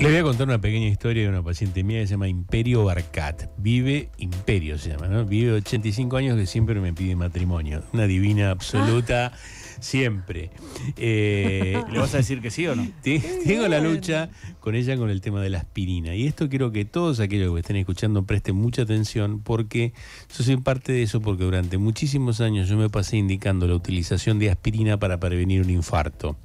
Le voy a contar una pequeña historia de una paciente mía que se llama Imperio Barcat. Vive, Imperio se llama, ¿no? Vive 85 años que siempre me pide matrimonio. Una divina absoluta, siempre. Eh, ¿Le vas a decir que sí o no? Tengo la lucha con ella con el tema de la aspirina. Y esto quiero que todos aquellos que me estén escuchando presten mucha atención porque yo soy parte de eso porque durante muchísimos años yo me pasé indicando la utilización de aspirina para prevenir un infarto.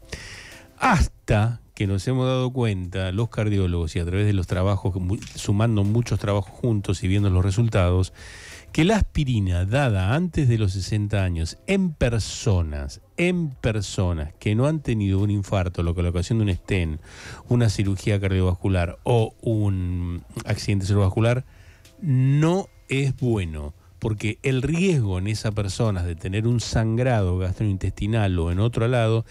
Hasta que nos hemos dado cuenta los cardiólogos y a través de los trabajos, sumando muchos trabajos juntos y viendo los resultados, que la aspirina dada antes de los 60 años en personas, en personas que no han tenido un infarto, lo que la ocasión de un estén, una cirugía cardiovascular o un accidente cerebrovascular, no es bueno porque el riesgo en esas personas de tener un sangrado gastrointestinal o en otro lado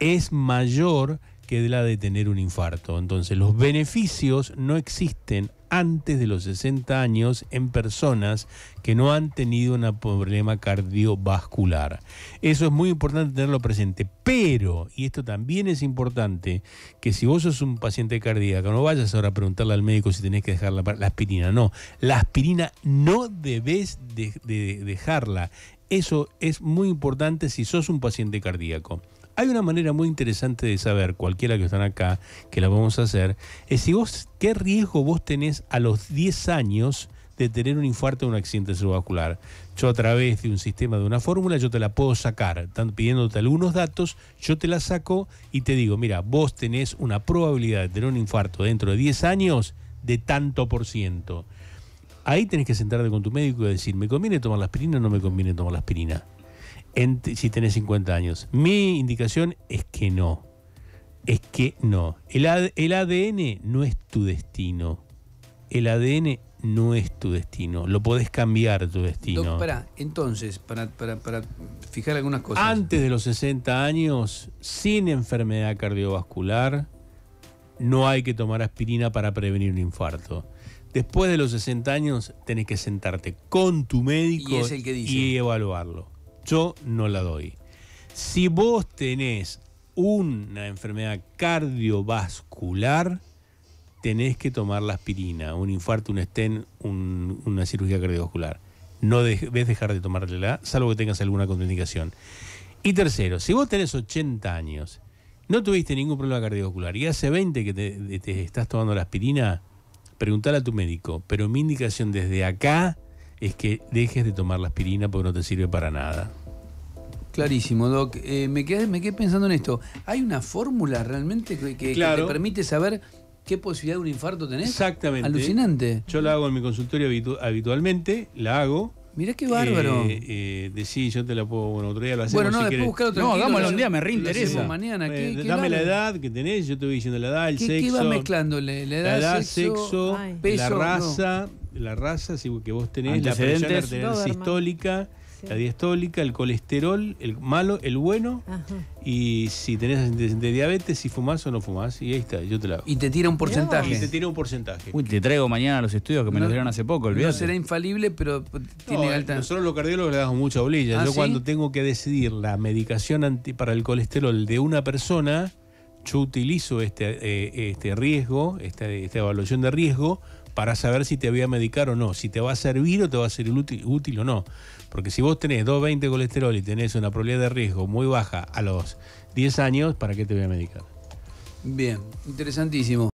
es mayor que la de tener un infarto. Entonces, los beneficios no existen antes de los 60 años en personas que no han tenido un problema cardiovascular. Eso es muy importante tenerlo presente. Pero, y esto también es importante, que si vos sos un paciente cardíaco, no vayas ahora a preguntarle al médico si tenés que dejar la, aspirina. No, la aspirina no debes de dejarla. Eso es muy importante si sos un paciente cardíaco. Hay una manera muy interesante de saber, cualquiera que están acá, que la vamos a hacer, es si vos, qué riesgo vos tenés a los 10 años de tener un infarto o un accidente cerebrovascular. Yo a través de un sistema, de una fórmula, yo te la puedo sacar. pidiéndote algunos datos, yo te la saco y te digo, mira, vos tenés una probabilidad de tener un infarto dentro de 10 años de tanto por ciento. Ahí tenés que sentarte con tu médico y decir, ¿me conviene tomar la aspirina o no me conviene tomar la aspirina? si tenés 50 años. Mi indicación es que no. Es que no. El, ADN no es tu destino. El ADN no es tu destino. Lo podés cambiar tu destino. para, entonces, para, fijar algunas cosas. Antes de los 60 años, sin enfermedad cardiovascular, no hay que tomar aspirina para prevenir un infarto. Después de los 60 años, tenés que sentarte con tu médico y evaluarlo yo no la doy. Si vos tenés una enfermedad cardiovascular, tenés que tomar la aspirina, un infarto, un estén, una cirugía cardiovascular. No debes dejar de tomarla, salvo que tengas alguna contraindicación. Y tercero, si vos tenés 80 años, no tuviste ningún problema cardiovascular y hace 20 que te, te estás tomando la aspirina, preguntale a tu médico, pero mi indicación desde acá es que dejes de tomar la aspirina porque no te sirve para nada. Clarísimo, Doc. Eh, me, quedé, me quedé pensando en esto. ¿Hay una fórmula realmente que, te permite saber qué posibilidad de un infarto tenés? Exactamente. Alucinante. Yo la hago en mi consultorio habitualmente, la hago. Mirá qué bárbaro. Eh, eh yo te la puedo. Bueno, otro día lo hacemos. Bueno, no, si después buscar otro No, hagámoslo un día, me reinteresa. dame la edad que tenés, yo te voy diciendo la edad, el sexo. ¿Qué vas mezclándole? La edad, sexo, peso la raza la raza, si que vos tenés la presión arterial sistólica, la diastólica, el colesterol, el malo, el bueno, y si tenés de, diabetes, si fumás o no fumás, y ahí está, yo te la hago. Y te tira un porcentaje. Y te tira un porcentaje. Uy, te traigo mañana los estudios que me los dieron hace poco, olvidate. No será infalible, pero tiene no, eh, alta... Nosotros los cardiólogos le damos mucha bolilla. Ah, yo cuando tengo que decidir la medicación anti, para el colesterol de una persona yo utilizo este, eh, este riesgo, esta, esta, evaluación de riesgo, para saber si te voy a medicar o no, si te va a servir o te va a ser útil, o no. Porque si vos tenés 220 de colesterol y tenés una probabilidad de riesgo muy baja a los 10 años, ¿para qué te voy a medicar? Bien, interesantísimo.